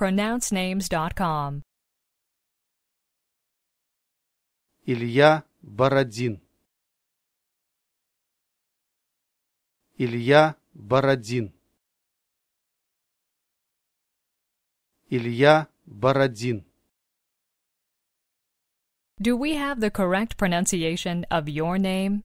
pronouncenames.com. Илья Бородин. Илья Бородин. Илья Бородин. Do we have the correct pronunciation of your name?